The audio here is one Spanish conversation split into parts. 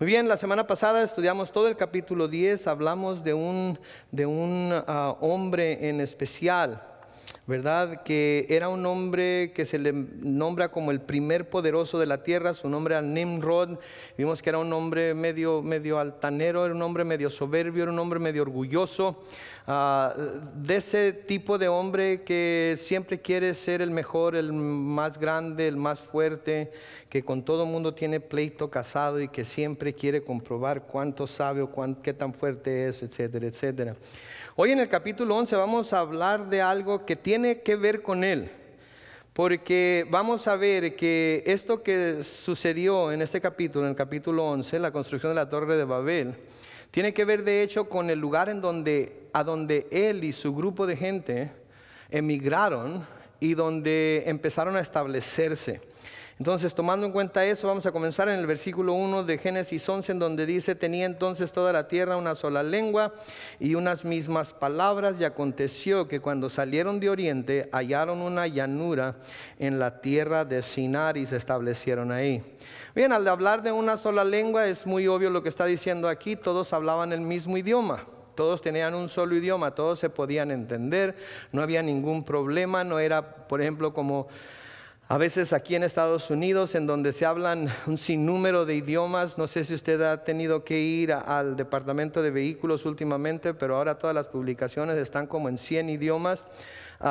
Muy bien, la semana pasada estudiamos todo el capítulo 10, hablamos de un, de un ah, hombre en especial, ¿verdad? Que era un hombre que se le nombra como el primer poderoso de la tierra, su nombre era Nimrod, vimos que era un hombre medio, medio altanero, era un hombre medio soberbio, era un hombre medio orgulloso, Ah, de ese tipo de hombre que siempre quiere ser el mejor, el más grande, el más fuerte, que con todo mundo tiene pleito casado y que siempre quiere comprobar cuánto sabe o qué tan fuerte es, etcétera, etcétera. Hoy en el capítulo 11 vamos a hablar de algo que tiene que ver con él porque vamos a ver que esto que sucedió en este capítulo, en el capítulo 11, la construcción de la torre de Babel, tiene que ver de hecho con el lugar en donde, a donde él y su grupo de gente emigraron y donde empezaron a establecerse. Entonces, tomando en cuenta eso, vamos a comenzar en el versículo 1 de Génesis 11, en donde dice, tenía entonces toda la tierra una sola lengua y unas mismas palabras, y aconteció que cuando salieron de Oriente hallaron una llanura en la tierra de Sinar y se establecieron ahí. Bien, al hablar de una sola lengua es muy obvio lo que está diciendo aquí, todos hablaban el mismo idioma. Todos tenían un solo idioma, todos se podían entender, no había ningún problema, no era, por ejemplo, como a veces aquí en Estados Unidos, en donde se hablan un sinnúmero de idiomas, no sé si usted ha tenido que ir al departamento de vehículos últimamente, pero ahora todas las publicaciones están como en 100 idiomas. Ah,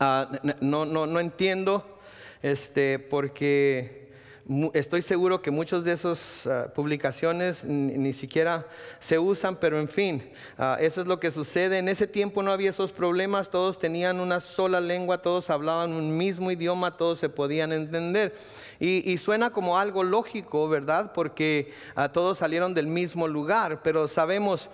ah, no, no, no entiendo este, porque estoy seguro que muchas de esas ah, publicaciones ni siquiera se usan, pero en fin, ah, eso es lo que sucede. En ese tiempo no había esos problemas, todos tenían una sola lengua, todos hablaban un mismo idioma, todos se podían entender. Y, suena como algo lógico, ¿verdad? Porque ah, todos salieron del mismo lugar, pero sabemos,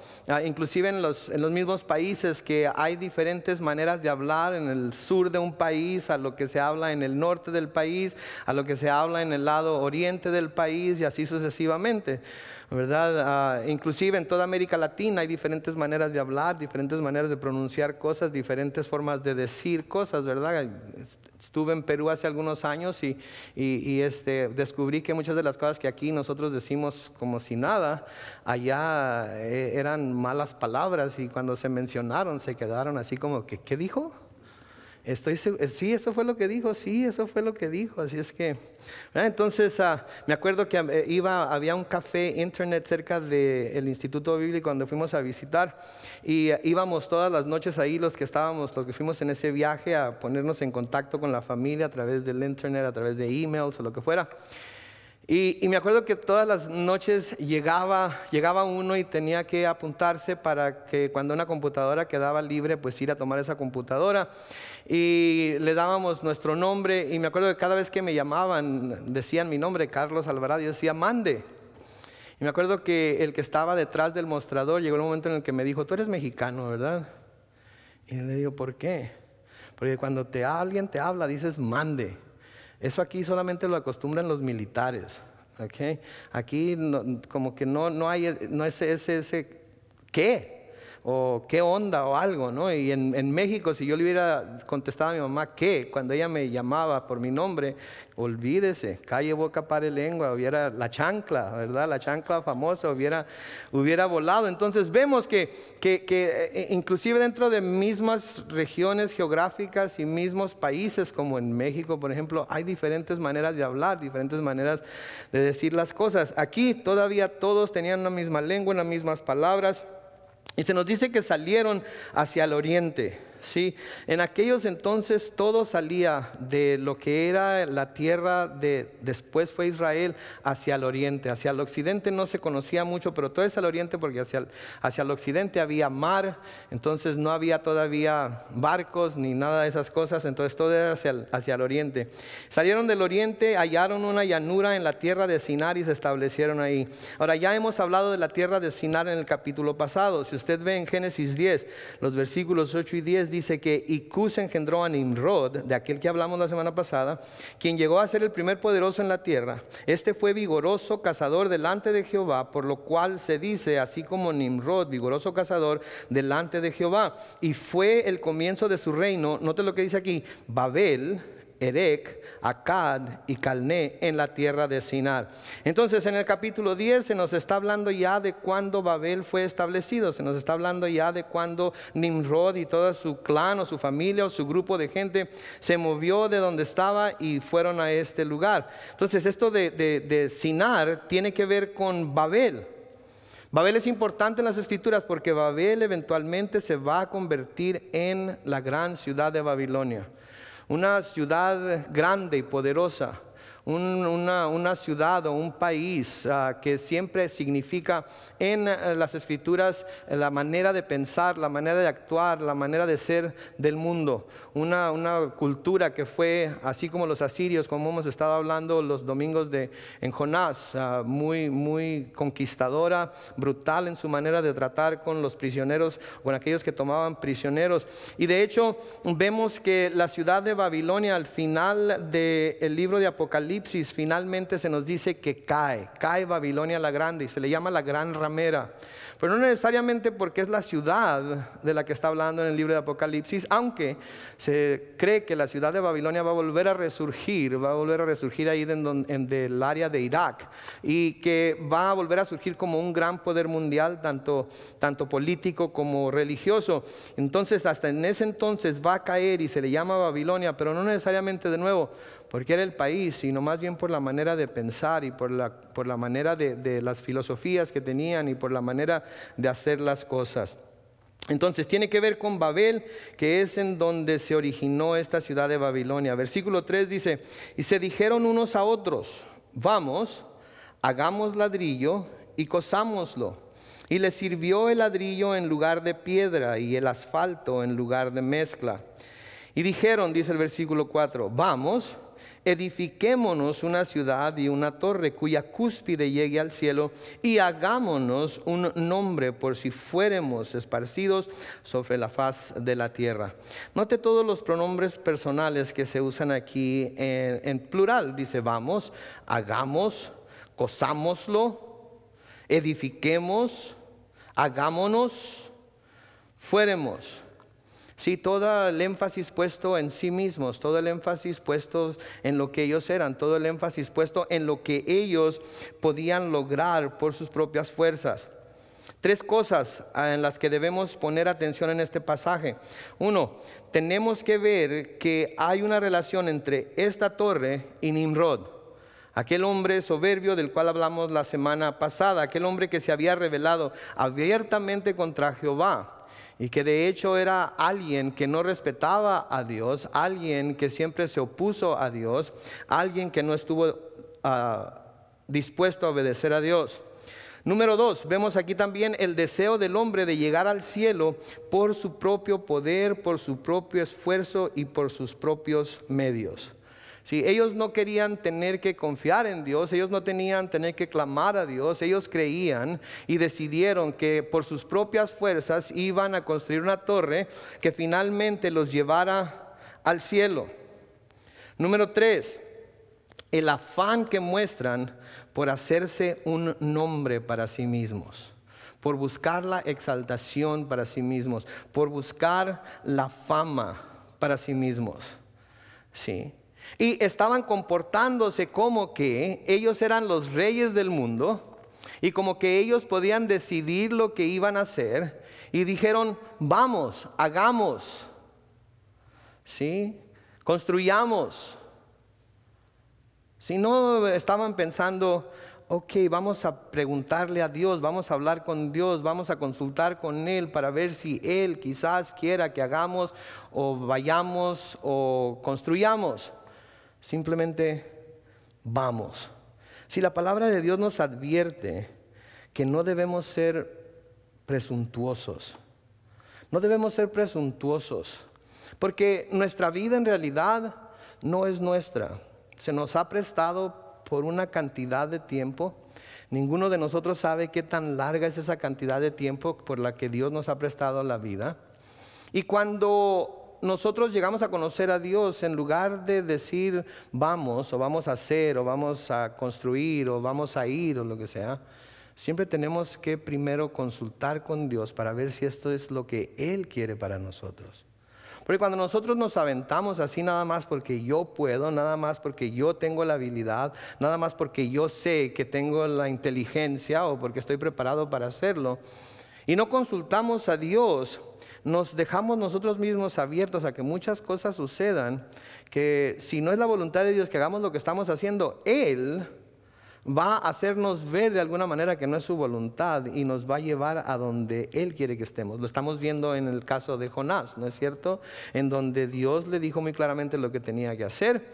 inclusive en los, en los mismos países, que hay diferentes maneras de hablar en el sur de un país, a lo que se habla en el norte del país, a lo que se habla en el lado oriente del país y así sucesivamente. ¿verdad? Ah, inclusive en toda América Latina hay diferentes maneras de hablar, diferentes maneras de pronunciar cosas, diferentes formas de decir cosas, ¿verdad? Estuve en Perú hace algunos años y, este, descubrí que muchas de las cosas que aquí nosotros decimos como si nada, allá eh, eran malas palabras y cuando se mencionaron se quedaron así como que, ¿qué dijo? Estoy eh, sí, eso fue lo que dijo, sí, eso fue lo que dijo. Así es que, entonces ah, me acuerdo que eh, iba, había un café internet cerca del Instituto Bíblico cuando fuimos a visitar y eh, íbamos todas las noches ahí los que estábamos, los que fuimos en ese viaje a ponernos en contacto con la familia a través del internet, a través de emails o lo que fuera. Y, me acuerdo que todas las noches llegaba, llegaba uno y tenía que apuntarse para que cuando una computadora quedaba libre, pues ir a tomar esa computadora. Y le dábamos nuestro nombre y me acuerdo que cada vez que me llamaban decían mi nombre, Carlos Alvarado, yo decía, mande. Y me acuerdo que el que estaba detrás del mostrador llegó el momento en el que me dijo, tú eres mexicano, ¿verdad? Y le digo, ¿por qué? Porque cuando te, alguien te habla, dices, mande. Eso aquí solamente lo acostumbran los militares. Aquí como que no, no hay no es ese, ese qué o qué onda o algo, ¿no? Y en, México, si yo le hubiera contestado a mi mamá qué, cuando ella me llamaba por mi nombre, olvídese, calle, boca, para lengua, hubiera la chancla, ¿verdad? La chancla famosa hubiera, hubiera volado. Entonces vemos que, que, que eh, inclusive dentro de mismas regiones geográficas y mismos países, como en México, por ejemplo, hay diferentes maneras de hablar, diferentes maneras de decir las cosas. Aquí todavía todos tenían la misma lengua, las mismas palabras. Y se nos dice que salieron hacia el oriente. ¿sí? En aquellos entonces todo salía de lo que era la tierra de después fue Israel hacia el oriente, hacia el occidente no se conocía mucho, pero todo es al oriente porque hacia el, hacia el occidente había mar, entonces no había todavía barcos ni nada de esas cosas, entonces todo era hacia el, hacia el oriente. Salieron del oriente, hallaron una llanura en la tierra de Sinar y se establecieron ahí. Ahora ya hemos hablado de la tierra de Sinar en el capítulo pasado, si usted ve en Génesis 10, los versículos 8 y 10 dice que Icus engendró a Nimrod, de aquel que hablamos la semana pasada, quien llegó a ser el primer poderoso en la tierra. Este fue vigoroso cazador delante de Jehová, por lo cual se dice, así como Nimrod, vigoroso cazador delante de Jehová. Y fue el comienzo de su reino, note lo que dice aquí, Babel, Erek, Acad y Calné en la tierra de Sinar. Entonces en el capítulo 10 se nos está hablando ya de cuando Babel fue establecido, se nos está hablando ya de cuando Nimrod y todo su clan o su familia o su grupo de gente se movió de donde estaba y fueron a este lugar. Entonces esto de Sinar tiene que ver con Babel. Babel es importante en las escrituras porque Babel eventualmente se va a convertir en la gran ciudad de Babilonia una ciudad grande y poderosa una, ciudad o un país ah, que siempre significa en eh, las escrituras eh, la manera de pensar, la manera de actuar, la manera de ser del mundo. Una, cultura que fue, así como los asirios, como hemos estado hablando los domingos de, en Jonás, ah, muy, muy conquistadora, brutal en su manera de tratar con los prisioneros, con aquellos que tomaban prisioneros. Y de hecho vemos que la ciudad de Babilonia al final del libro de Apocalipsis, finalmente se nos dice que cae, cae Babilonia la Grande y se le llama la Gran Ramera. Pero no necesariamente porque es la ciudad de la que está hablando en el libro de Apocalipsis, aunque se cree que la ciudad de Babilonia va a volver a resurgir, va a volver a resurgir ahí en, del área de Irak y que va a volver a surgir como un gran poder mundial, tanto, tanto político como religioso. Entonces, hasta en ese entonces va a caer y se le llama Babilonia, pero no necesariamente de nuevo porque era el país, sino más bien por la manera de pensar y por la, por la manera de, las filosofías que tenían y por la manera de hacer las cosas. Entonces tiene que ver con Babel, que es en donde se originó esta ciudad de Babilonia. Versículo 3 dice, y se dijeron unos a otros, vamos, hagamos ladrillo y cosámoslo. Y le sirvió el ladrillo en lugar de piedra y el asfalto en lugar de mezcla. Y dijeron, dice el versículo 4, vamos, edifiquémonos una ciudad y una torre cuya cúspide llegue al cielo y hagámonos un nombre por si fuéremos esparcidos sobre la faz de la tierra. Note todos los pronombres personales que se usan aquí en, en plural. Dice vamos, hagamos, cosámoslo, edifiquemos, hagámonos, fuéremos. Sí, todo el énfasis puesto en sí mismos, todo el énfasis puesto en lo que ellos eran, todo el énfasis puesto en lo que ellos podían lograr por sus propias fuerzas. Tres cosas ah, en las que debemos poner atención en este pasaje. Uno, tenemos que ver que hay una relación entre esta torre y Nimrod, aquel hombre soberbio del cual hablamos la semana pasada, aquel hombre que se había revelado abiertamente contra Jehová y que de hecho era alguien que no respetaba a Dios, alguien que siempre se opuso a Dios, alguien que no estuvo ah, dispuesto a obedecer a Dios. Número dos, vemos aquí también el deseo del hombre de llegar al cielo por su propio poder, por su propio esfuerzo y por sus propios medios. Si ellos no querían tener que confiar en Dios, ellos no tenían tener que clamar a Dios, ellos creían y decidieron que por sus propias fuerzas iban a construir una torre que finalmente los llevara al cielo. Número tres, el afán que muestran por hacerse un nombre para sí mismos por buscar la exaltación para sí mismos, por buscar la fama para sí mismos. Sí. Y estaban comportándose como que ellos eran los reyes del mundo y como que ellos podían decidir lo que iban a hacer. Y dijeron, vamos, hagamos, ¿sí? Construyamos. Si no estaban pensando, ok, vamos a preguntarle a Dios, vamos a hablar con Dios, vamos a consultar con Él para ver si Él quizás quiera que hagamos o vayamos o construyamos. Simplemente vamos. Si la palabra de Dios nos advierte que no debemos ser presuntuosos, no debemos ser presuntuosos, porque nuestra vida en realidad no es nuestra. Se nos ha prestado por una cantidad de tiempo. Ninguno de nosotros sabe qué tan larga es esa cantidad de tiempo por la que Dios nos ha prestado la vida. Y cuando nosotros llegamos a conocer a Dios, en lugar de decir vamos o vamos a hacer o vamos a construir o vamos a ir o lo que sea, siempre tenemos que primero consultar con Dios para ver si esto es lo que Él quiere para nosotros. Porque cuando nosotros nos aventamos así nada más porque yo puedo, nada más porque yo tengo la habilidad, nada más porque yo sé que tengo la inteligencia o porque estoy preparado para hacerlo, y no consultamos a Dios, nos dejamos nosotros mismos abiertos a que muchas cosas sucedan, que si no es la voluntad de Dios que hagamos lo que estamos haciendo, Él va a hacernos ver de alguna manera que no es su voluntad y nos va a llevar a donde Él quiere que estemos. Lo estamos viendo en el caso de Jonás, ¿no es cierto? En donde Dios le dijo muy claramente lo que tenía que hacer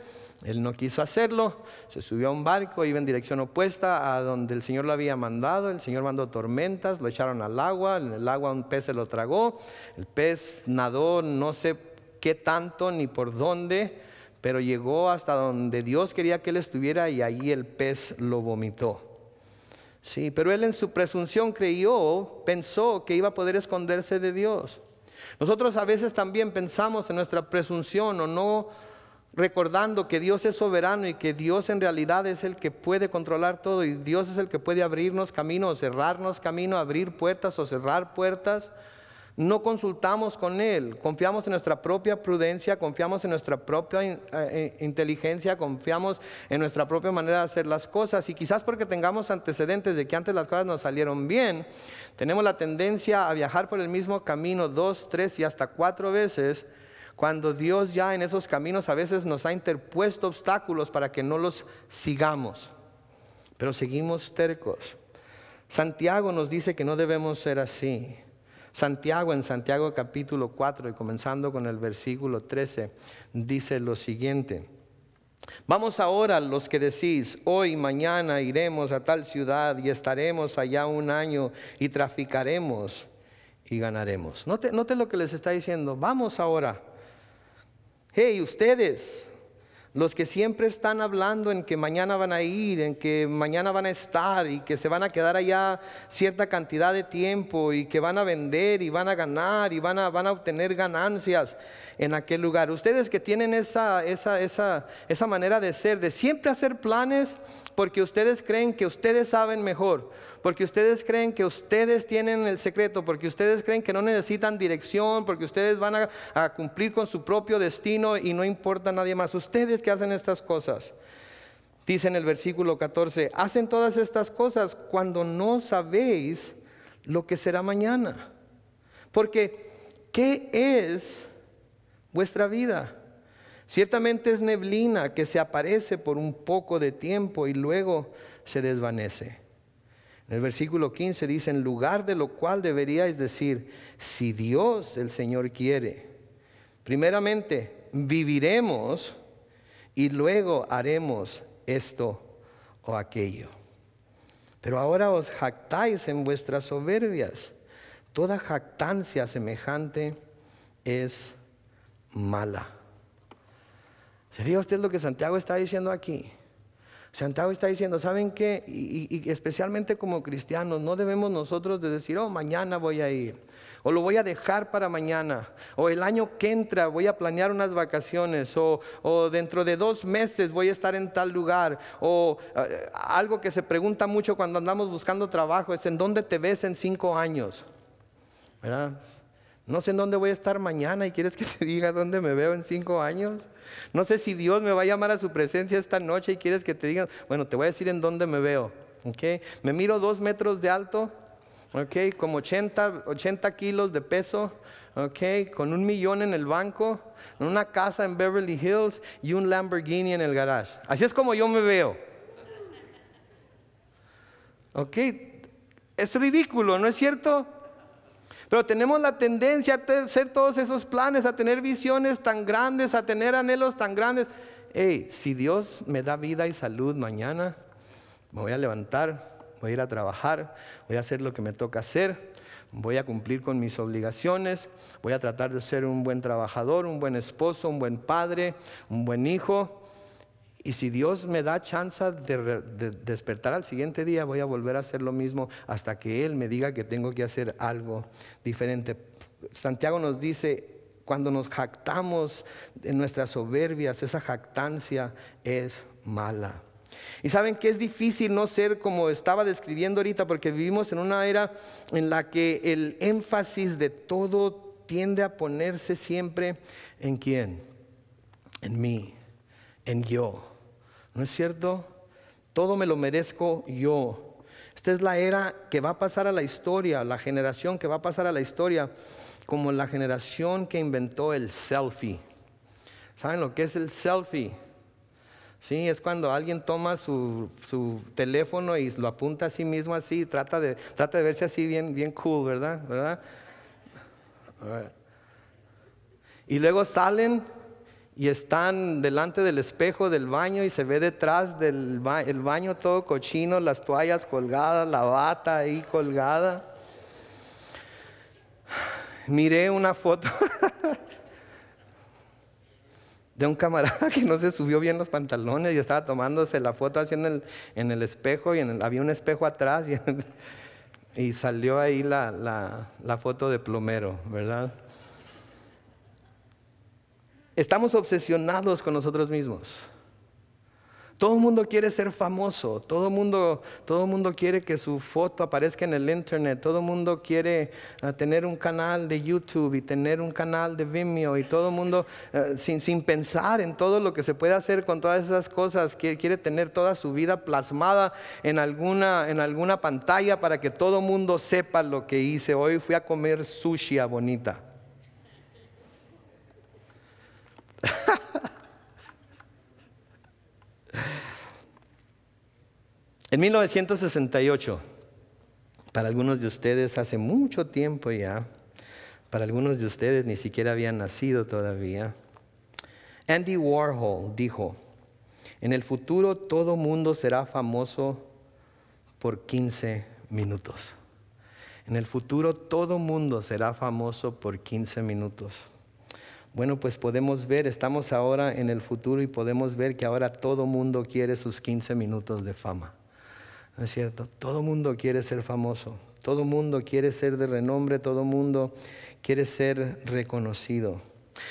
él no quiso hacerlo, se subió a un barco, iba en dirección opuesta a donde el Señor lo había mandado, el Señor mandó tormentas, lo echaron al agua, en el agua un pez se lo tragó, el pez nadó no sé qué tanto ni por dónde, pero llegó hasta donde Dios quería que él estuviera y allí el pez lo vomitó. Sí, pero él en su presunción creyó, pensó que iba a poder esconderse de Dios. Nosotros a veces también pensamos en nuestra presunción o no recordando que Dios es soberano y que Dios en realidad es el que puede controlar todo y Dios es el que puede abrirnos camino o cerrarnos camino, abrir puertas o cerrar puertas. No consultamos con Él, confiamos en nuestra propia prudencia, confiamos en nuestra propia eh, eh, inteligencia, confiamos en nuestra propia manera de hacer las cosas. Y quizás porque tengamos antecedentes de que antes las cosas nos salieron bien, tenemos la tendencia a viajar por el mismo camino dos, tres y hasta cuatro veces cuando Dios ya en esos caminos a veces nos ha interpuesto obstáculos para que no los sigamos, pero seguimos tercos. Santiago nos dice que no debemos ser así. Santiago en Santiago capítulo 4 y comenzando con el versículo 13 dice lo siguiente. Vamos ahora los que decís, hoy, mañana iremos a tal ciudad y estaremos allá un año y traficaremos y ganaremos. Note, note lo que les está diciendo, vamos ahora, Hey, ustedes, los que siempre están hablando en que mañana van a ir, en que mañana van a estar y que se van a quedar allá cierta cantidad de tiempo y que van a vender y van a ganar y van a, van a obtener ganancias en aquel lugar. Ustedes que tienen esa manera de ser, de siempre hacer planes porque ustedes creen que ustedes saben mejor porque ustedes creen que ustedes tienen el secreto, porque ustedes creen que no necesitan dirección, porque ustedes van a, cumplir con su propio destino y no importa nadie más. Ustedes que hacen estas cosas. Dice en el versículo 14, hacen todas estas cosas cuando no sabéis lo que será mañana. Porque, ¿qué es vuestra vida? Ciertamente es neblina que se aparece por un poco de tiempo y luego se desvanece. En el versículo 15 dice, en lugar de lo cual deberíais decir, si Dios el Señor quiere, primeramente viviremos y luego haremos esto o aquello. Pero ahora os jactáis en vuestras soberbias. Toda jactancia semejante es mala. ¿Sería usted lo que Santiago está diciendo aquí? Santiago está diciendo, ¿saben qué? Y, especialmente como cristianos, no debemos nosotros de decir, oh, mañana voy a ir, o lo voy a dejar para mañana, o el año que entra voy a planear unas vacaciones, o, dentro de dos meses voy a estar en tal lugar, o eh, algo que se pregunta mucho cuando andamos buscando trabajo es, ¿en dónde te ves en cinco años? ¿Verdad? No sé en dónde voy a estar mañana y quieres que te diga dónde me veo en cinco años. No sé si Dios me va a llamar a su presencia esta noche y quieres que te diga, bueno, te voy a decir en dónde me veo. ¿Okay? Me miro dos metros de alto, okay, como 80, 80 kilos de peso, okay, con un millón en el banco, en una casa en Beverly Hills y un Lamborghini en el garage. Así es como yo me veo. Es ridículo, ¿no es cierto? Pero tenemos la tendencia a hacer todos esos planes, a tener visiones tan grandes, a tener anhelos tan grandes. Hey, si Dios me da vida y salud mañana, me voy a levantar, voy a ir a trabajar, voy a hacer lo que me toca hacer, voy a cumplir con mis obligaciones, voy a tratar de ser un buen trabajador, un buen esposo, un buen padre, un buen hijo, y si Dios me da chance de, despertar al siguiente día, voy a volver a hacer lo mismo hasta que Él me diga que tengo que hacer algo diferente. Santiago nos dice, cuando nos jactamos en nuestras soberbias, esa jactancia es mala. Y saben que es difícil no ser como estaba describiendo ahorita, porque vivimos en una era en la que el énfasis de todo tiende a ponerse siempre en quién, en mí, en yo. ¿No es cierto? Todo me lo merezco yo. Esta es la era que va a pasar a la historia, la generación que va a pasar a la historia como la generación que inventó el selfie. ¿Saben lo que es el selfie? Sí, es cuando alguien toma su, teléfono y lo apunta a sí mismo así, trata de, trata de verse así bien, bien cool, ¿verdad? ¿verdad? Y luego salen y están delante del espejo del baño y se ve detrás del el baño todo cochino, las toallas colgadas, la bata ahí colgada. Miré una foto de un camarada que no se subió bien los pantalones y estaba tomándose la foto así en el, en el espejo y en el, había un espejo atrás y, salió ahí la, la foto de plomero, ¿verdad? Estamos obsesionados con nosotros mismos. Todo el mundo quiere ser famoso, todo el mundo, quiere que su foto aparezca en el internet, todo el mundo quiere ah, tener un canal de YouTube y tener un canal de Vimeo y todo el mundo ah, sin, pensar en todo lo que se puede hacer con todas esas cosas, quiere, tener toda su vida plasmada en alguna, en alguna pantalla para que todo el mundo sepa lo que hice. Hoy fui a comer sushi Bonita. en 1968, para algunos de ustedes hace mucho tiempo ya, para algunos de ustedes ni siquiera habían nacido todavía, Andy Warhol dijo, en el futuro todo mundo será famoso por 15 minutos. En el futuro todo mundo será famoso por 15 minutos. Bueno, pues podemos ver, estamos ahora en el futuro y podemos ver que ahora todo mundo quiere sus 15 minutos de fama. ¿No es cierto? Todo mundo quiere ser famoso, todo mundo quiere ser de renombre, todo mundo quiere ser reconocido.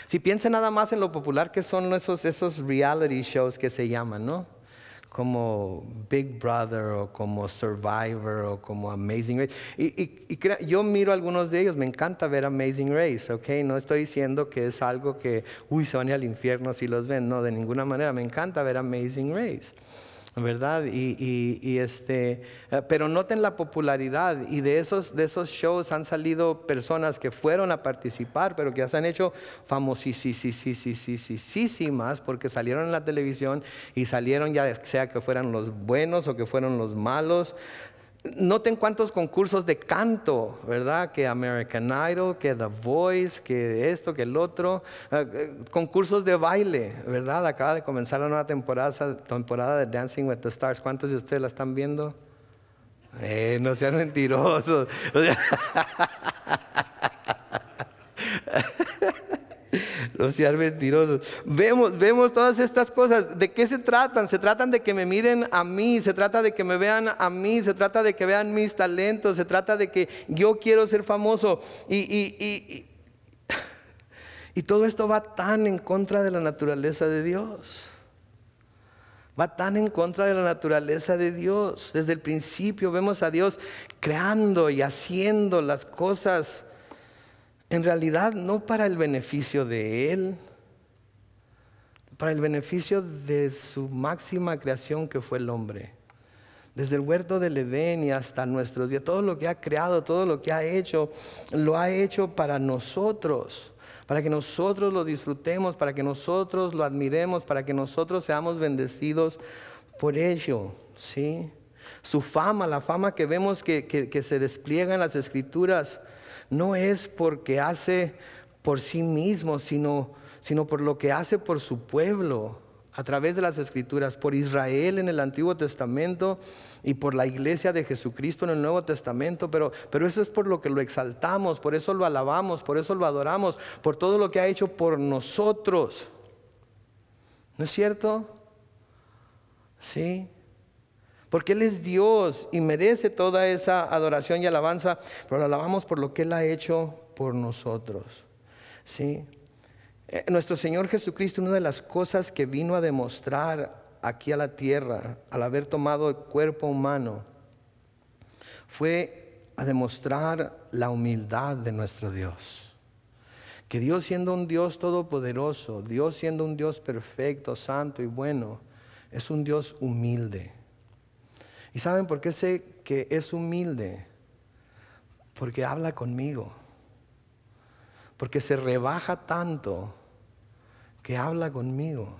Si piensa nada más en lo popular que son esos, esos reality shows que se llaman, ¿no? como Big Brother o como Survivor o como Amazing Race. Y, yo miro algunos de ellos, me encanta ver Amazing Race, ¿ok? No estoy diciendo que es algo que, uy, se van al infierno si los ven, no, de ninguna manera, me encanta ver Amazing Race. ¿verdad? Y, y, este, eh, pero noten la popularidad y de esos, de esos shows han salido personas que fueron a participar, pero que ya se han hecho famosísimas porque salieron en la televisión y salieron ya sea que fueran los buenos o que fueron los malos. Noten cuántos concursos de canto, ¿verdad? Que American Idol, que The Voice, que esto, que el otro. Eh, eh, concursos de baile, ¿verdad? Acaba de comenzar la nueva temporada, temporada de Dancing with the Stars. ¿Cuántos de ustedes la están viendo? Eh, no sean mentirosos. rociar mentirosos. Vemos, vemos todas estas cosas. ¿De qué se tratan? Se tratan de que me miren a mí, se trata de que me vean a mí, se trata de que vean mis talentos, se trata de que yo quiero ser famoso. Y, y, y todo esto va tan en contra de la naturaleza de Dios. Va tan en contra de la naturaleza de Dios. Desde el principio vemos a Dios creando y haciendo las cosas en realidad no para el beneficio de Él, para el beneficio de su máxima creación que fue el hombre. Desde el huerto del Edén y hasta nuestros días, todo lo que ha creado, todo lo que ha hecho, lo ha hecho para nosotros, para que nosotros lo disfrutemos, para que nosotros lo admiremos, para que nosotros seamos bendecidos por ello, ¿sí? Su fama, la fama que vemos que, que se despliega en las escrituras, no es porque hace por sí mismo, sino, por lo que hace por su pueblo a través de las escrituras, por Israel en el Antiguo Testamento y por la iglesia de Jesucristo en el Nuevo Testamento, pero, pero eso es por lo que lo exaltamos, por eso lo alabamos, por eso lo adoramos, por todo lo que ha hecho por nosotros. ¿No es cierto? Sí porque Él es Dios y merece toda esa adoración y alabanza, pero lo alabamos por lo que Él ha hecho por nosotros. ¿sí? Eh, nuestro Señor Jesucristo, una de las cosas que vino a demostrar aquí a la tierra, al haber tomado el cuerpo humano, fue a demostrar la humildad de nuestro Dios. Que Dios siendo un Dios todopoderoso, Dios siendo un Dios perfecto, santo y bueno, es un Dios humilde. ¿Y saben por qué sé que es humilde? Porque habla conmigo. Porque se rebaja tanto que habla conmigo.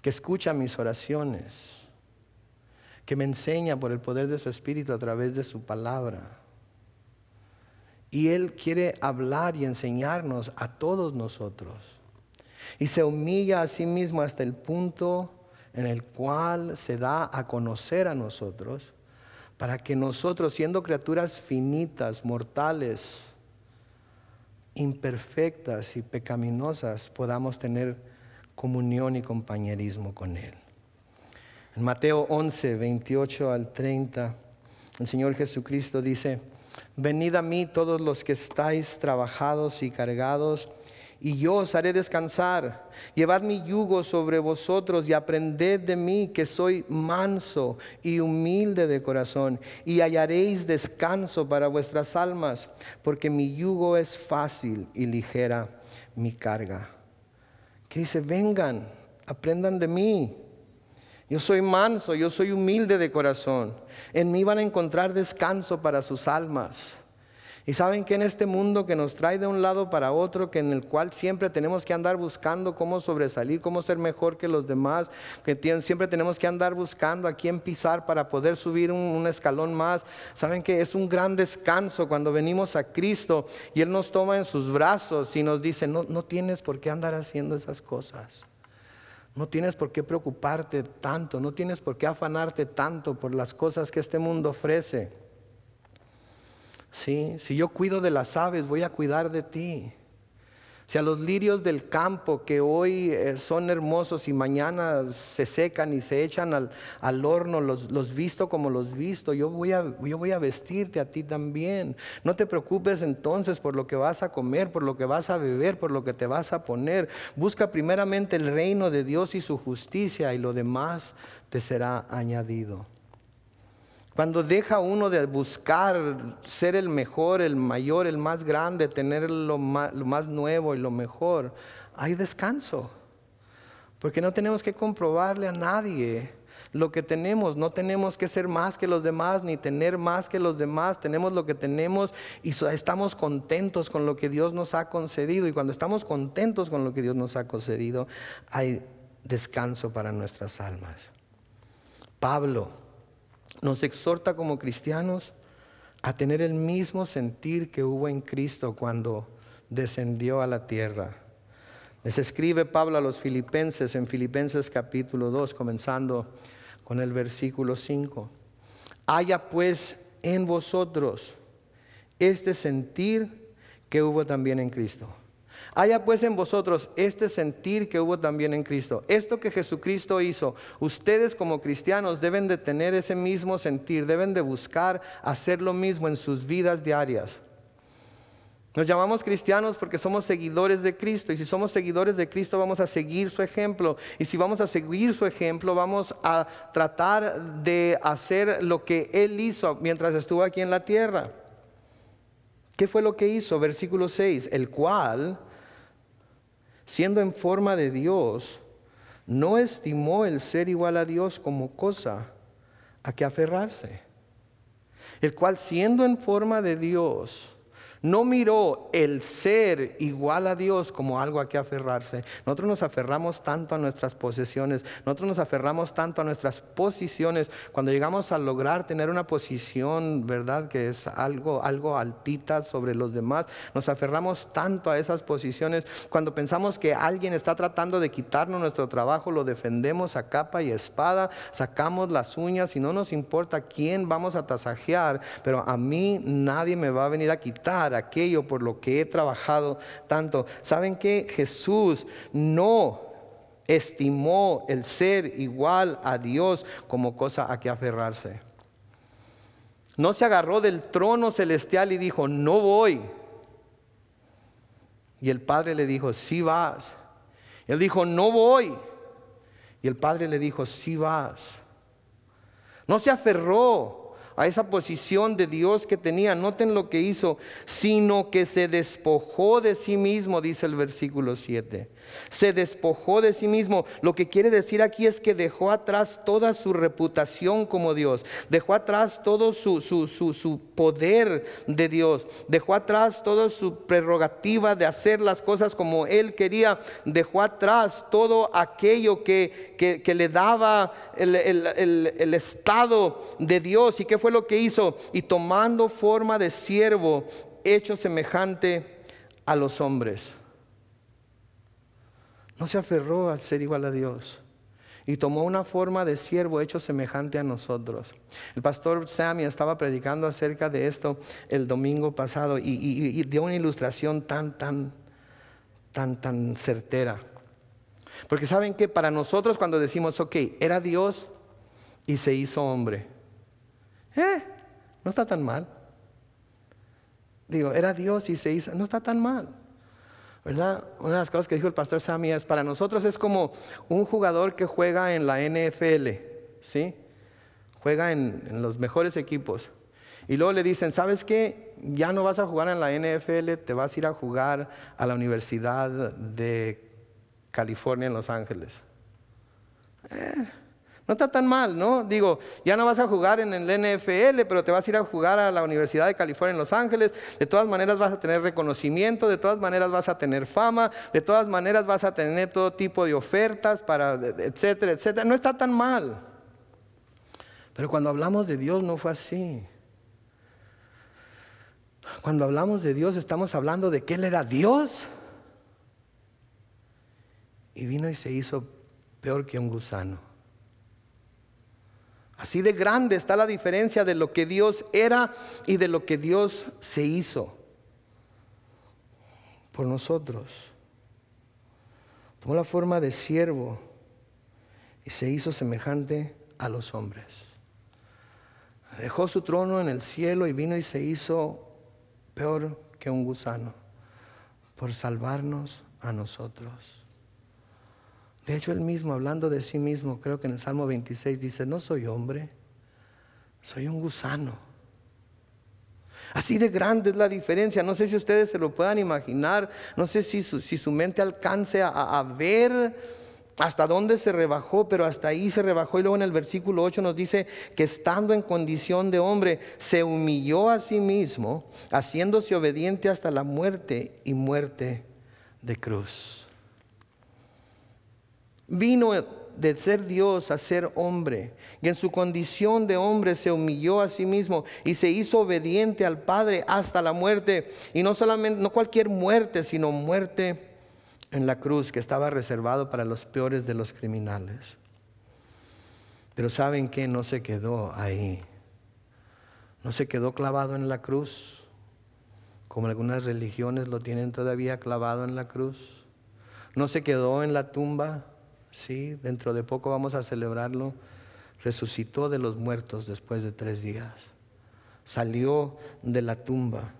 Que escucha mis oraciones. Que me enseña por el poder de su espíritu a través de su palabra. Y Él quiere hablar y enseñarnos a todos nosotros. Y se humilla a sí mismo hasta el punto en el cual se da a conocer a nosotros, para que nosotros, siendo criaturas finitas, mortales, imperfectas y pecaminosas, podamos tener comunión y compañerismo con Él. En Mateo 11, 28 al 30, el Señor Jesucristo dice, venid a mí todos los que estáis trabajados y cargados, y yo os haré descansar. Llevad mi yugo sobre vosotros y aprended de mí que soy manso y humilde de corazón, y hallaréis descanso para vuestras almas, porque mi yugo es fácil y ligera mi carga. Que dice, vengan, aprendan de mí. Yo soy manso, yo soy humilde de corazón. En mí van a encontrar descanso para sus almas. Y saben que en este mundo que nos trae de un lado para otro, que en el cual siempre tenemos que andar buscando cómo sobresalir, cómo ser mejor que los demás, que siempre tenemos que andar buscando a quién pisar para poder subir un, escalón más, saben que es un gran descanso cuando venimos a Cristo y Él nos toma en sus brazos y nos dice, no, no tienes por qué andar haciendo esas cosas. No tienes por qué preocuparte tanto, no tienes por qué afanarte tanto por las cosas que este mundo ofrece. Si yo cuido de las aves, voy a cuidar de ti. Si a los lirios del campo que hoy eh, son hermosos y mañana se secan y se echan al, horno, los, visto como los visto, yo voy, a, yo voy a vestirte a ti también. No te preocupes entonces por lo que vas a comer, por lo que vas a beber, por lo que te vas a poner. Busca primeramente el reino de Dios y su justicia y lo demás te será añadido. Cuando deja uno de buscar ser el mejor, el mayor, el más grande, tener lo más, nuevo y lo mejor, hay descanso. Porque no tenemos que comprobarle a nadie lo que tenemos. No tenemos que ser más que los demás ni tener más que los demás. Tenemos lo que tenemos y estamos contentos con lo que Dios nos ha concedido. Y cuando estamos contentos con lo que Dios nos ha concedido, hay descanso para nuestras almas. Pablo nos exhorta como cristianos a tener el mismo sentir que hubo en Cristo cuando descendió a la tierra. Les escribe Pablo a los filipenses en Filipenses capítulo 2, comenzando con el versículo 5. Haya pues en vosotros este sentir que hubo también en Cristo Haya pues en vosotros este sentir que hubo también en Cristo. Esto que Jesucristo hizo, ustedes como cristianos deben de tener ese mismo sentir, deben de buscar hacer lo mismo en sus vidas diarias. Nos llamamos cristianos porque somos seguidores de Cristo y si somos seguidores de Cristo vamos a seguir su ejemplo y si vamos a seguir su ejemplo vamos a tratar de hacer lo que Él hizo mientras estuvo aquí en la tierra. ¿Qué fue lo que hizo? Versículo 6, el cual siendo en forma de Dios, no estimó el ser igual a Dios como cosa a que aferrarse, el cual siendo en forma de Dios, no miró el ser igual a Dios como algo a que aferrarse. Nosotros nos aferramos tanto a nuestras posesiones, nosotros nos aferramos tanto a nuestras posiciones. Cuando llegamos a lograr tener una posición, ¿verdad? Que es algo, algo altita sobre los demás, nos aferramos tanto a esas posiciones. Cuando pensamos que alguien está tratando de quitarnos nuestro trabajo, lo defendemos a capa y espada, sacamos las uñas y no nos importa quién vamos a tasajear, pero a mí nadie me va a venir a quitar aquello por lo que he trabajado tanto. ¿Saben qué? Jesús no estimó el ser igual a Dios como cosa a que aferrarse. No se agarró del trono celestial y dijo, no voy. Y el Padre le dijo, si vas. Él dijo, no voy. Y el Padre le dijo, si vas. No se aferró a esa posición de Dios que tenía. Noten lo que hizo, sino que se despojó de sí mismo, dice el versículo 7. Se despojó de sí mismo. Lo que quiere decir aquí es que dejó atrás toda su reputación como Dios, dejó atrás todo su, su, su, poder de Dios, dejó atrás toda su prerrogativa de hacer las cosas como Él quería, dejó atrás todo aquello que, le daba el, el estado de Dios y que fue lo que hizo y tomando forma de siervo, hecho semejante a los hombres. No se aferró al ser igual a Dios y tomó una forma de siervo hecho semejante a nosotros. El pastor Sammy estaba predicando acerca de esto el domingo pasado y, y dio una ilustración tan, tan, tan, tan certera. Porque saben que para nosotros cuando decimos, ok, era Dios y se hizo hombre. Eh, no está tan mal. Digo, era Dios y se hizo, no está tan mal. ¿Verdad? Una de las cosas que dijo el pastor Sammy es, para nosotros es como un jugador que juega en la NFL, ¿sí? Juega en, los mejores equipos. Y luego le dicen, ¿sabes qué? Ya no vas a jugar en la NFL, te vas a ir a jugar a la Universidad de California en Los Ángeles. Eh, no está tan mal, ¿no? Digo, ya no vas a jugar en el NFL, pero te vas a ir a jugar a la Universidad de California en Los Ángeles. De todas maneras vas a tener reconocimiento, de todas maneras vas a tener fama, de todas maneras vas a tener todo tipo de ofertas para, etcétera, etcétera. No está tan mal. Pero cuando hablamos de Dios no fue así. Cuando hablamos de Dios estamos hablando de que Él era Dios. Y vino y se hizo peor que un gusano. Así de grande está la diferencia de lo que Dios era y de lo que Dios se hizo por nosotros. Tomó la forma de siervo y se hizo semejante a los hombres. Dejó su trono en el cielo y vino y se hizo peor que un gusano por salvarnos a nosotros. De hecho, él mismo, hablando de sí mismo, creo que en el Salmo 26 dice, no soy hombre, soy un gusano. Así de grande es la diferencia. No sé si ustedes se lo puedan imaginar, no sé si su, mente alcance a, ver hasta dónde se rebajó, pero hasta ahí se rebajó. Y luego en el versículo 8 nos dice que estando en condición de hombre, se humilló a sí mismo, haciéndose obediente hasta la muerte y muerte de cruz. Vino de ser Dios a ser hombre, y en su condición de hombre se humilló a sí mismo y se hizo obediente al Padre hasta la muerte, y no solamente no cualquier muerte, sino muerte en la cruz que estaba reservado para los peores de los criminales. Pero saben que no se quedó ahí. No se quedó clavado en la cruz, como algunas religiones lo tienen todavía clavado en la cruz. No se quedó en la tumba Sí, dentro de poco vamos a celebrarlo. Resucitó de los muertos después de tres días. Salió de la tumba.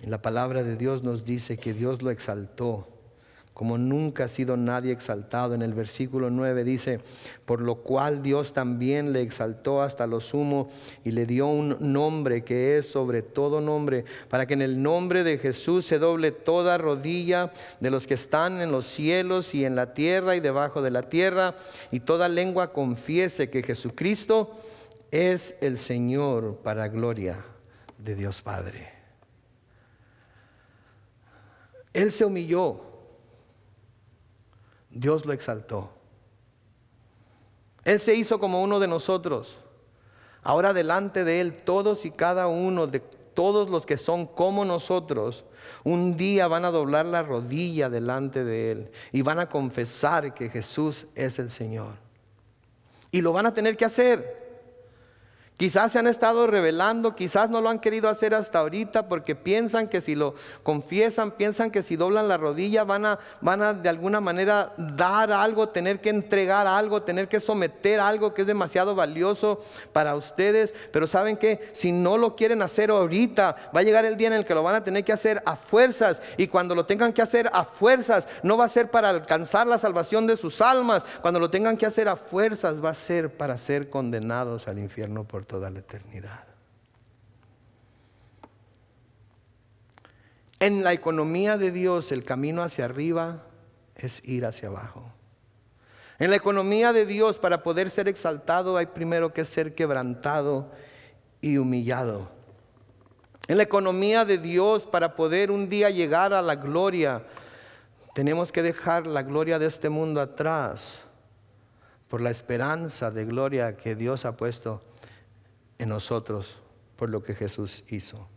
La palabra de Dios nos dice que Dios lo exaltó como nunca ha sido nadie exaltado. En el versículo 9 dice, por lo cual Dios también le exaltó hasta lo sumo y le dio un nombre que es sobre todo nombre, para que en el nombre de Jesús se doble toda rodilla de los que están en los cielos y en la tierra y debajo de la tierra, y toda lengua confiese que Jesucristo es el Señor para gloria de Dios Padre. Él se humilló Dios lo exaltó. Él se hizo como uno de nosotros. Ahora delante de Él todos y cada uno de todos los que son como nosotros, un día van a doblar la rodilla delante de Él y van a confesar que Jesús es el Señor. Y lo van a tener que hacer. Quizás se han estado revelando, quizás no lo han querido hacer hasta ahorita porque piensan que si lo confiesan, piensan que si doblan la rodilla van a, van a de alguna manera dar algo, tener que entregar algo, tener que someter algo que es demasiado valioso para ustedes. Pero saben que si no lo quieren hacer ahorita, va a llegar el día en el que lo van a tener que hacer a fuerzas. Y cuando lo tengan que hacer a fuerzas, no va a ser para alcanzar la salvación de sus almas. Cuando lo tengan que hacer a fuerzas, va a ser para ser condenados al infierno por toda la eternidad. En la economía de Dios el camino hacia arriba es ir hacia abajo. En la economía de Dios para poder ser exaltado hay primero que ser quebrantado y humillado. En la economía de Dios para poder un día llegar a la gloria tenemos que dejar la gloria de este mundo atrás por la esperanza de gloria que Dios ha puesto en nosotros por lo que Jesús hizo.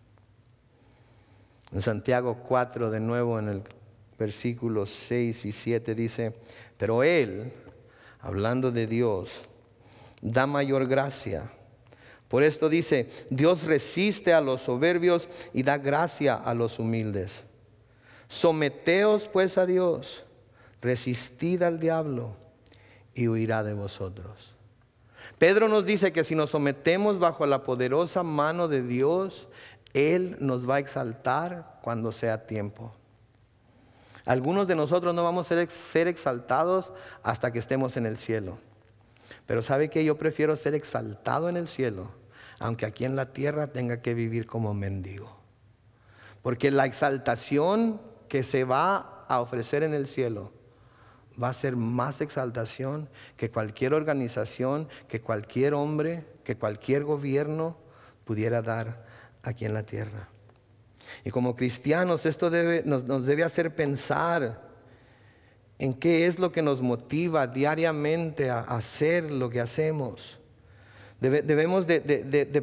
En Santiago 4, de nuevo en el versículo 6 y 7 dice, pero Él, hablando de Dios, da mayor gracia. Por esto dice, Dios resiste a los soberbios y da gracia a los humildes. Someteos pues a Dios, resistid al diablo y huirá de vosotros. Pedro nos dice que si nos sometemos bajo la poderosa mano de Dios, Él nos va a exaltar cuando sea tiempo. Algunos de nosotros no vamos a ser exaltados hasta que estemos en el cielo. Pero sabe que yo prefiero ser exaltado en el cielo, aunque aquí en la tierra tenga que vivir como mendigo. Porque la exaltación que se va a ofrecer en el cielo va a ser más exaltación que cualquier organización, que cualquier hombre, que cualquier gobierno pudiera dar aquí en la tierra. Y como cristianos esto nos, debe hacer pensar en qué es lo que nos motiva diariamente a hacer lo que hacemos. debemos de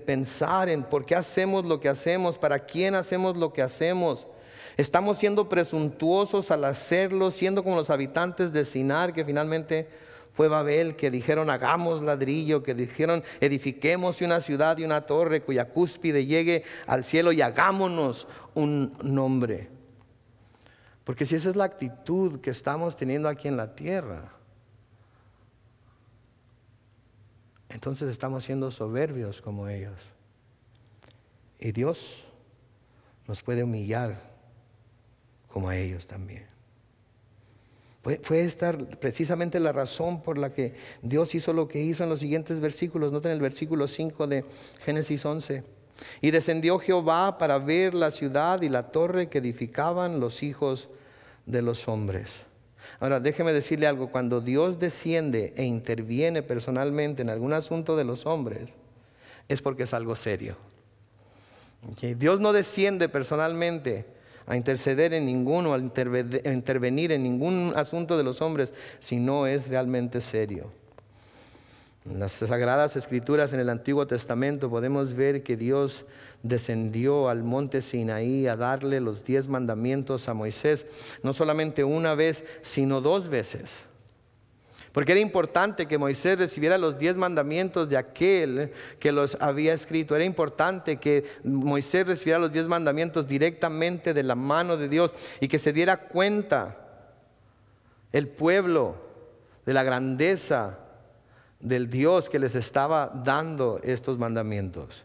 pensar en por qué hacemos lo que hacemos, para quién hacemos lo que hacemos Estamos siendo presuntuosos al hacerlo, siendo como los habitantes de Sinar, que finalmente fue Babel, que dijeron hagamos ladrillo, que dijeron edifiquemos una ciudad y una torre cuya cúspide llegue al cielo y hagámonos un nombre. Porque si esa es la actitud que estamos teniendo aquí en la tierra, entonces estamos siendo soberbios como ellos. Y Dios nos puede humillar como a ellos también. Fue, esta precisamente la razón por la que Dios hizo lo que hizo en los siguientes versículos. Noten el versículo 5 de Génesis 11. Y descendió Jehová para ver la ciudad y la torre que edificaban los hijos de los hombres. Ahora, déjeme decirle algo, cuando Dios desciende e interviene personalmente en algún asunto de los hombres, es porque es algo serio. Dios no desciende personalmente a interceder en ninguno, a intervenir en ningún asunto de los hombres, si no es realmente serio. En las sagradas escrituras en el Antiguo Testamento podemos ver que Dios descendió al monte Sinaí a darle los diez mandamientos a Moisés, no solamente una vez, sino dos veces. Porque era importante que Moisés recibiera los diez mandamientos de aquel que los había escrito. Era importante que Moisés recibiera los diez mandamientos directamente de la mano de Dios y que se diera cuenta el pueblo de la grandeza del Dios que les estaba dando estos mandamientos.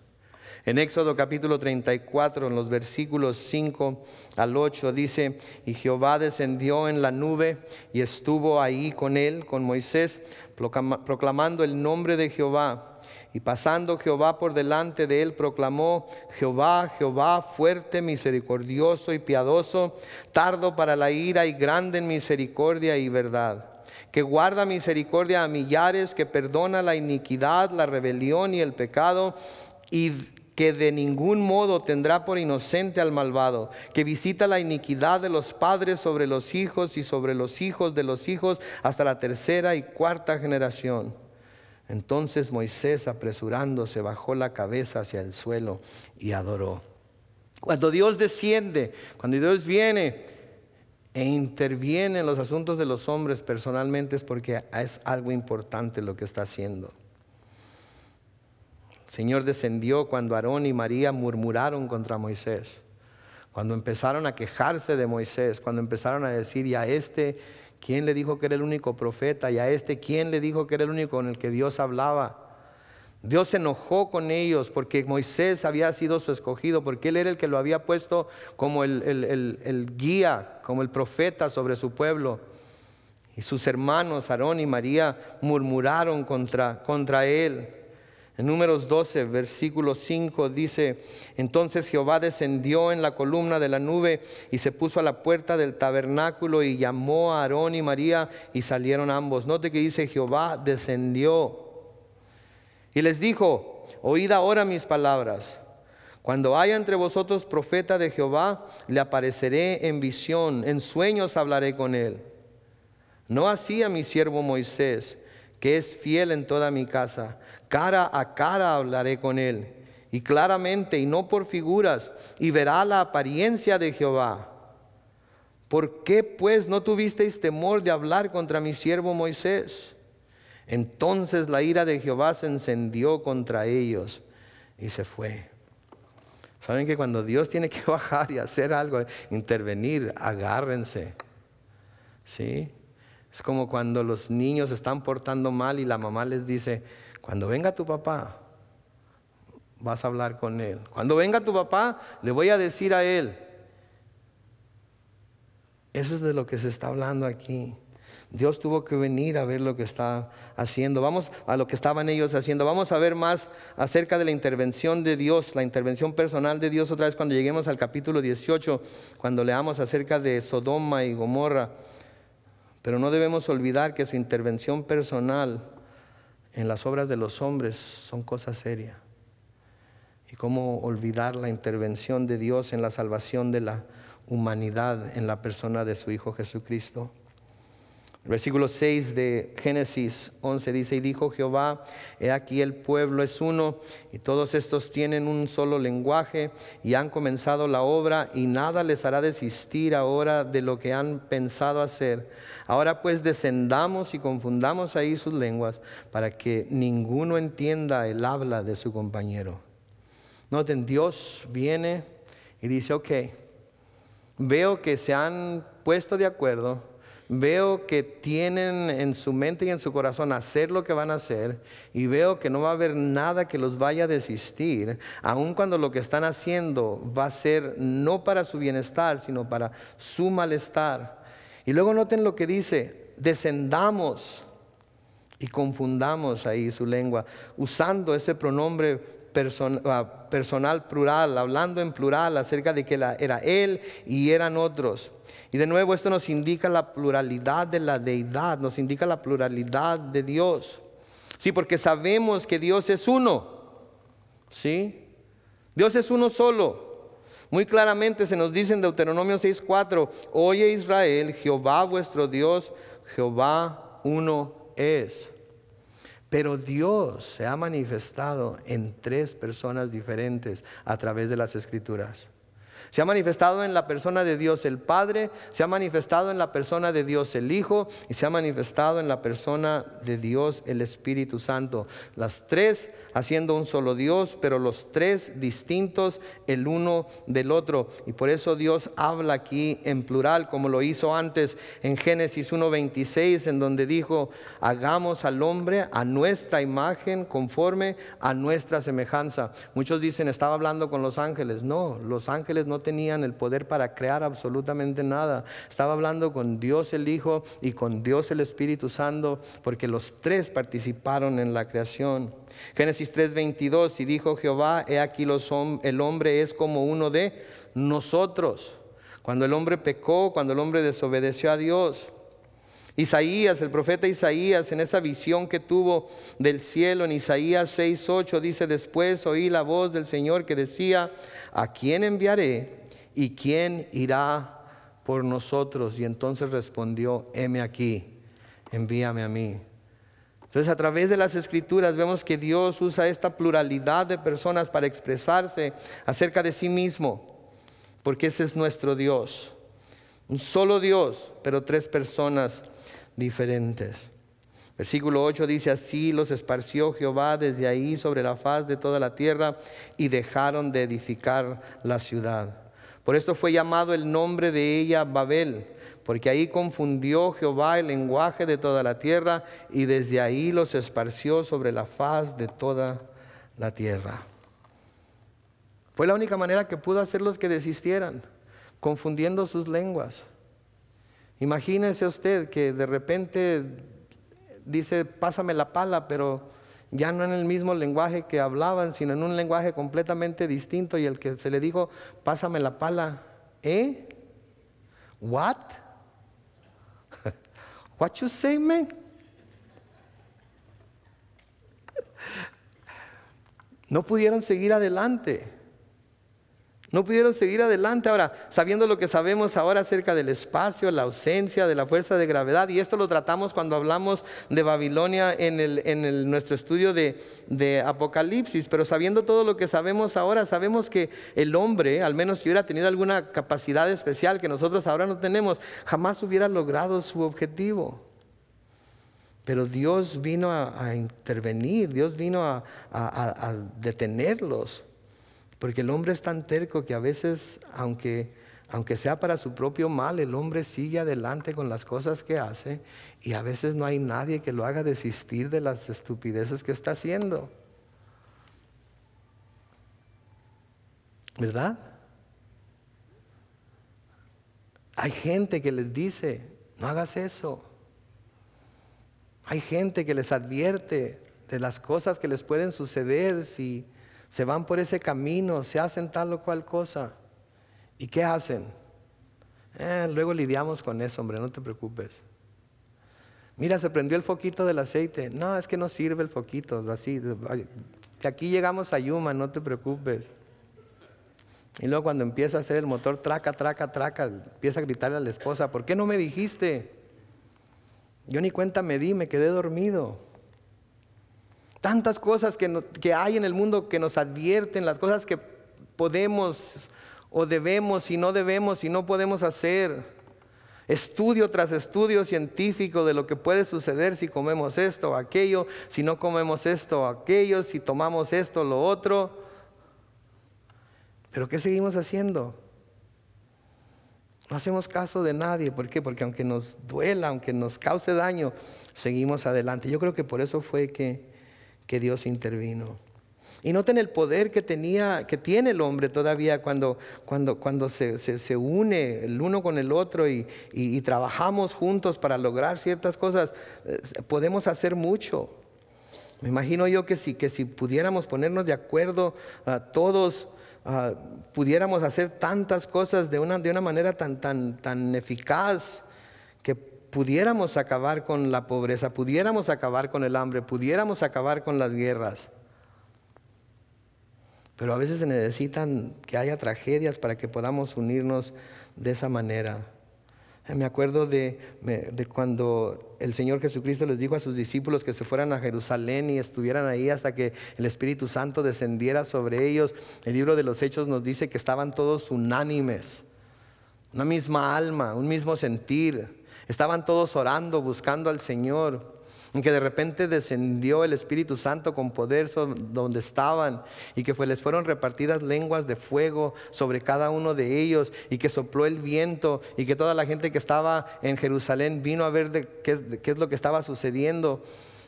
En Éxodo capítulo 34, en los versículos 5 al 8, dice, y Jehová descendió en la nube y estuvo ahí con él, con Moisés, proclamando el nombre de Jehová. Y pasando Jehová por delante de él, proclamó, Jehová, Jehová, fuerte, misericordioso y piadoso, tardo para la ira y grande en misericordia y verdad que guarda misericordia a millares, que perdona la iniquidad, la rebelión y el pecado, y que de ningún modo tendrá por inocente al malvado, que visita la iniquidad de los padres sobre los hijos y sobre los hijos de los hijos hasta la tercera y cuarta generación. Entonces Moisés, apresurándose, bajó la cabeza hacia el suelo y adoró. Cuando Dios desciende, cuando Dios viene e interviene en los asuntos de los hombres personalmente es porque es algo importante lo que está haciendo. Señor descendió cuando Aarón y María murmuraron contra Moisés, cuando empezaron a quejarse de Moisés, cuando empezaron a decir, y a este, ¿quién le dijo que era el único profeta? ¿Y a este, quién le dijo que era el único con el que Dios hablaba? Dios se enojó con ellos porque Moisés había sido su escogido, porque él era el que lo había puesto como el, guía, como el profeta sobre su pueblo. Y sus hermanos, Aarón y María, murmuraron contra, contra él. En números 12, versículo 5 dice, entonces Jehová descendió en la columna de la nube y se puso a la puerta del tabernáculo y llamó a Aarón y María y salieron ambos. Note que dice, Jehová descendió y les dijo, oíd ahora mis palabras. Cuando haya entre vosotros profeta de Jehová, le apareceré en visión, en sueños hablaré con él. No así a mi siervo Moisés, que es fiel en toda mi casa cara a cara hablaré con él, y claramente y no por figuras, y verá la apariencia de Jehová. ¿Por qué pues no tuvisteis temor de hablar contra mi siervo Moisés? Entonces la ira de Jehová se encendió contra ellos y se fue. Saben que cuando Dios tiene que bajar y hacer algo, intervenir, agárrense. ¿Sí? Es como cuando los niños están portando mal y la mamá les dice, cuando venga tu papá, vas a hablar con él. Cuando venga tu papá, le voy a decir a él. Eso es de lo que se está hablando aquí. Dios tuvo que venir a ver lo que está haciendo. Vamos a lo que estaban ellos haciendo. Vamos a ver más acerca de la intervención de Dios, la intervención personal de Dios otra vez cuando lleguemos al capítulo 18, cuando leamos acerca de Sodoma y Gomorra. Pero no debemos olvidar que su intervención personal en las obras de los hombres son cosas serias Y cómo olvidar la intervención de Dios en la salvación de la humanidad en la persona de su Hijo Jesucristo. Versículo 6 de Génesis 11 dice, y dijo Jehová, he aquí el pueblo es uno, y todos estos tienen un solo lenguaje, y han comenzado la obra, y nada les hará desistir ahora de lo que han pensado hacer. Ahora pues descendamos y confundamos ahí sus lenguas, para que ninguno entienda el habla de su compañero. Noten, Dios viene y dice, ok, veo que se han puesto de acuerdo veo que tienen en su mente y en su corazón hacer lo que van a hacer y veo que no va a haber nada que los vaya a desistir, aun cuando lo que están haciendo va a ser no para su bienestar, sino para su malestar. Y luego noten lo que dice, descendamos y confundamos ahí su lengua, usando ese pronombre personal, plural, hablando en plural acerca de que era Él y eran otros. Y de nuevo esto nos indica la pluralidad de la deidad, nos indica la pluralidad de Dios. Sí, porque sabemos que Dios es uno. Sí, Dios es uno solo. Muy claramente se nos dice en Deuteronomio 6:4, oye Israel, Jehová vuestro Dios, Jehová uno es. Pero Dios se ha manifestado en tres personas diferentes a través de las escrituras. Se ha manifestado en la persona de Dios el Padre, se ha manifestado en la persona de Dios el Hijo y se ha manifestado en la persona de Dios el Espíritu Santo. Las tres haciendo un solo Dios, pero los tres distintos el uno del otro. Y por eso Dios habla aquí en plural, como lo hizo antes en Génesis 1.26, en donde dijo, hagamos al hombre a nuestra imagen conforme a nuestra semejanza. Muchos dicen, estaba hablando con los ángeles. No, los ángeles no tenían el poder para crear absolutamente nada. Estaba hablando con Dios el Hijo y con Dios el Espíritu Santo, porque los tres participaron en la creación. Génesis 3:22, y dijo Jehová, he aquí los son el hombre es como uno de nosotros. Cuando el hombre pecó, cuando el hombre desobedeció a Dios, Isaías, el profeta Isaías, en esa visión que tuvo del cielo, en Isaías 6:8, dice: Después oí la voz del Señor que decía: ¿A quién enviaré y quién irá por nosotros? Y entonces respondió: Heme aquí, envíame a mí. Entonces a través de las escrituras vemos que Dios usa esta pluralidad de personas para expresarse acerca de sí mismo, porque ese es nuestro Dios. Un solo Dios, pero tres personas diferentes. Versículo 8 dice, así los esparció Jehová desde ahí sobre la faz de toda la tierra y dejaron de edificar la ciudad. Por esto fue llamado el nombre de ella Babel, porque ahí confundió Jehová el lenguaje de toda la tierra y desde ahí los esparció sobre la faz de toda la tierra. Fue la única manera que pudo hacerlos que desistieran, confundiendo sus lenguas. Imagínense usted que de repente dice, pásame la pala, pero ya no en el mismo lenguaje que hablaban, sino en un lenguaje completamente distinto y el que se le dijo, pásame la pala, ¿eh? What? What you say, me? No pudieron seguir adelante. No pudieron seguir adelante. Ahora, sabiendo lo que sabemos ahora acerca del espacio, la ausencia de la fuerza de gravedad, y esto lo tratamos cuando hablamos de Babilonia en, en nuestro estudio de, Apocalipsis, pero sabiendo todo lo que sabemos ahora, sabemos que el hombre, al menos si hubiera tenido alguna capacidad especial que nosotros ahora no tenemos, jamás hubiera logrado su objetivo. Pero Dios vino a, intervenir, Dios vino a detenerlos. Porque el hombre es tan terco que a veces, aunque, aunque sea para su propio mal, el hombre sigue adelante con las cosas que hace y a veces no hay nadie que lo haga desistir de las estupideces que está haciendo. ¿Verdad? Hay gente que les dice, no hagas eso. Hay gente que les advierte de las cosas que les pueden suceder si se van por ese camino, se hacen tal o cual cosa. ¿Y qué hacen? Eh, luego lidiamos con eso, hombre, no te preocupes. Mira, se prendió el foquito del aceite. No, es que no sirve el foquito, así. De aquí llegamos a Yuma, no te preocupes. Y luego cuando empieza a hacer el motor, traca, traca, traca, empieza a gritarle a la esposa, ¿por qué no me dijiste? Yo ni cuenta me di, me quedé dormido tantas cosas que, hay en el mundo que nos advierten, las cosas que podemos o debemos y no debemos y no podemos hacer. Estudio tras estudio científico de lo que puede suceder si comemos esto o aquello, si no comemos esto o aquello, si tomamos esto o lo otro. Pero ¿qué seguimos haciendo? No hacemos caso de nadie. ¿Por qué? Porque aunque nos duela, aunque nos cause daño, seguimos adelante. Yo creo que por eso fue que que Dios intervino. Y noten el poder que, tenía, que tiene el hombre todavía cuando, cuando, cuando se, une el uno con el otro y, trabajamos juntos para lograr ciertas cosas. Eh, podemos hacer mucho. Me imagino yo que si, que si pudiéramos ponernos de acuerdo ah, todos, ah, pudiéramos hacer tantas cosas de una, de una manera tan, tan, tan eficaz que pudiéramos acabar con la pobreza, pudiéramos acabar con el hambre, pudiéramos acabar con las guerras. Pero a veces se necesitan que haya tragedias para que podamos unirnos de esa manera. Eh, me acuerdo de, cuando el Señor Jesucristo les dijo a sus discípulos que se fueran a Jerusalén y estuvieran ahí hasta que el Espíritu Santo descendiera sobre ellos. El libro de los Hechos nos dice que estaban todos unánimes, una misma alma, un mismo sentir. Estaban todos orando, buscando al Señor. Y que de repente descendió el Espíritu Santo con poder donde estaban, y que les fueron repartidas lenguas de fuego sobre cada uno de ellos, y que sopló el viento, y que toda la gente que estaba en Jerusalén vino a ver de qué, de qué es lo que estaba sucediendo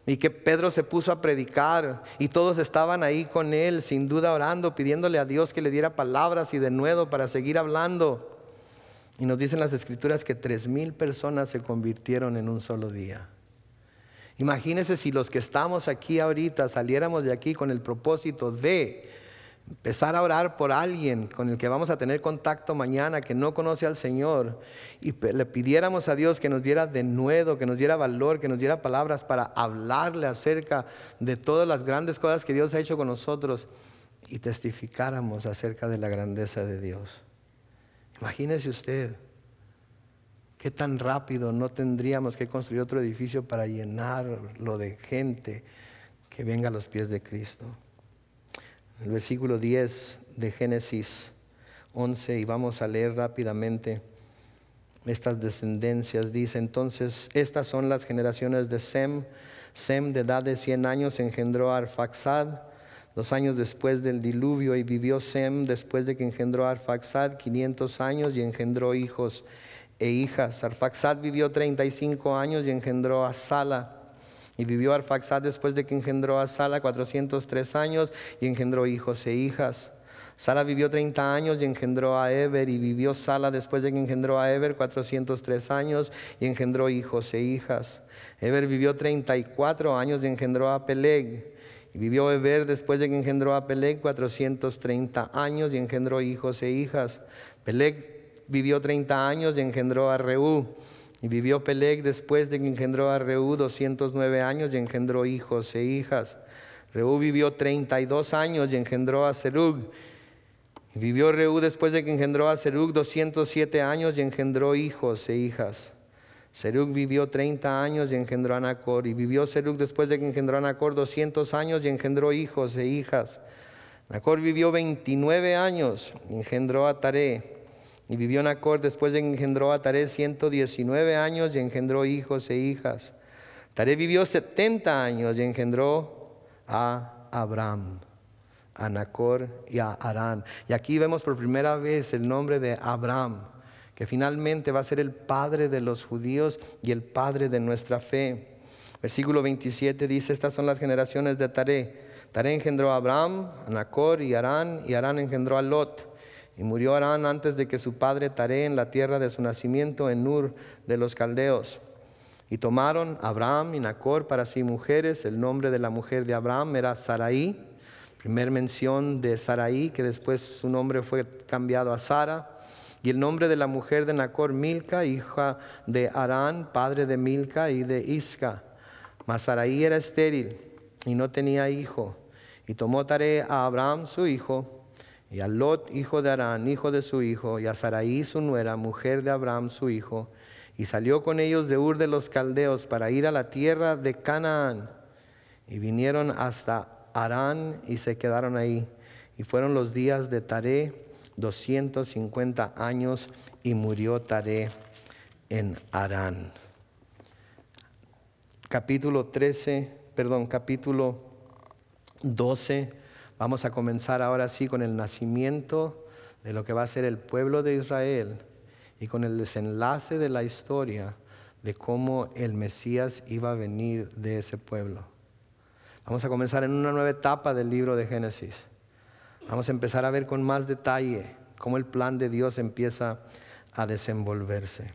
y que Pedro se puso a predicar y todos estaban ahí con él, sin duda orando, pidiéndole a Dios que le diera palabras y de nuevo para seguir hablando. Y nos dicen las escrituras que tres mil personas se convirtieron en un solo día. Imagínense si los que estamos aquí ahorita saliéramos de aquí con el propósito de empezar a orar por alguien con el que vamos a tener contacto mañana que no conoce al Señor y le pidiéramos a Dios que nos diera de nuevo, que nos diera valor, que nos diera palabras para hablarle acerca de todas las grandes cosas que Dios ha hecho con nosotros y testificáramos acerca de la grandeza de Dios. Imagínese usted, qué tan rápido no tendríamos que construir otro edificio para llenarlo de gente que venga a los pies de Cristo. El versículo 10 de Génesis 11, y vamos a leer rápidamente estas descendencias, dice entonces, estas son las generaciones de Sem. Sem de edad de 100 años engendró a Arfaxad, dos años después del diluvio, y vivió Sem después de que engendró a Arfaxad 500 años y engendró hijos e hijas. Arfaxad vivió 35 años y engendró a Sala. Y vivió Arfaxad después de que engendró a Sala 403 años y engendró hijos e hijas. Sala vivió 30 años y engendró a Eber, y vivió Sala después de que engendró a Eber 403 años y engendró hijos e hijas. Eber vivió 34 años y engendró a Peleg. Y vivió Eber después de que engendró a Pelec 430 años y engendró hijos e hijas. Peleg vivió 30 años y engendró a Reú. Y vivió Peleg después de que engendró a Reú 209 años y engendró hijos e hijas. Reú vivió 32 años y engendró a Serug. vivió Reú después de que engendró a Serug 207 años y engendró hijos e hijas. Seruc vivió 30 años y engendró a Nacor. Y vivió Seruc después de que engendró a Nacor 200 años y engendró hijos e hijas. Nacor vivió 29 años y engendró a Taré. Y vivió Nacor después de que engendró a Taré 119 años y engendró hijos e hijas. Taré vivió 70 años y engendró a Abraham, a Nacor y a Arán. Y aquí vemos por primera vez el nombre de Abraham que finalmente va a ser el Padre de los judíos y el Padre de nuestra fe. Versículo 27 dice, estas son las generaciones de Taré. Taré engendró a Abraham, a Nacor y Arán, y Arán engendró a Lot. Y murió Arán antes de que su padre Taré en la tierra de su nacimiento en Ur de los Caldeos. Y tomaron Abraham y Nacor para sí mujeres. El nombre de la mujer de Abraham era Sarai Primer mención de Sarai que después su nombre fue cambiado a Sara. Y el nombre de la mujer de Nacor, Milca, hija de Arán, padre de Milca y de Isca. Mas Sarai era estéril y no tenía hijo. Y tomó Tare a Abraham, su hijo, y a Lot, hijo de Arán, hijo de su hijo, y a Sarai, su nuera, mujer de Abraham, su hijo, y salió con ellos de Ur de los Caldeos para ir a la tierra de Canaán. Y vinieron hasta Arán y se quedaron ahí. Y fueron los días de Taré 250 años y murió Tare en Arán. Capítulo 13, perdón, capítulo 12. Vamos a comenzar ahora sí con el nacimiento de lo que va a ser el pueblo de Israel y con el desenlace de la historia de cómo el Mesías iba a venir de ese pueblo. Vamos a comenzar en una nueva etapa del libro de Génesis. Vamos a empezar a ver con más detalle cómo el plan de Dios empieza a desenvolverse.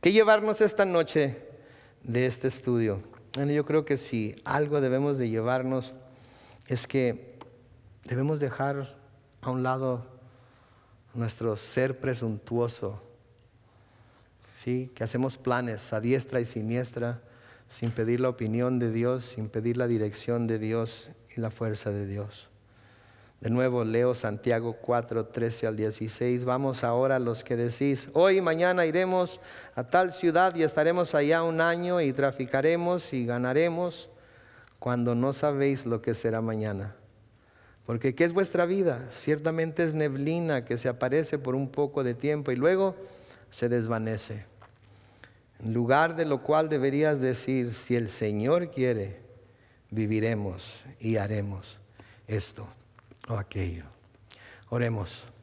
¿Qué llevarnos esta noche de este estudio? Bueno, yo creo que si algo debemos de llevarnos es que debemos dejar a un lado nuestro ser presuntuoso, ¿sí? que hacemos planes a diestra y siniestra sin pedir la opinión de Dios, sin pedir la dirección de Dios y la fuerza de Dios. De nuevo leo Santiago 4, 13 al 16. Vamos ahora a los que decís, hoy mañana iremos a tal ciudad y estaremos allá un año y traficaremos y ganaremos cuando no sabéis lo que será mañana. Porque ¿qué es vuestra vida? Ciertamente es neblina que se aparece por un poco de tiempo y luego se desvanece. En lugar de lo cual deberías decir, si el Señor quiere, viviremos y haremos esto o aquello. Oremos.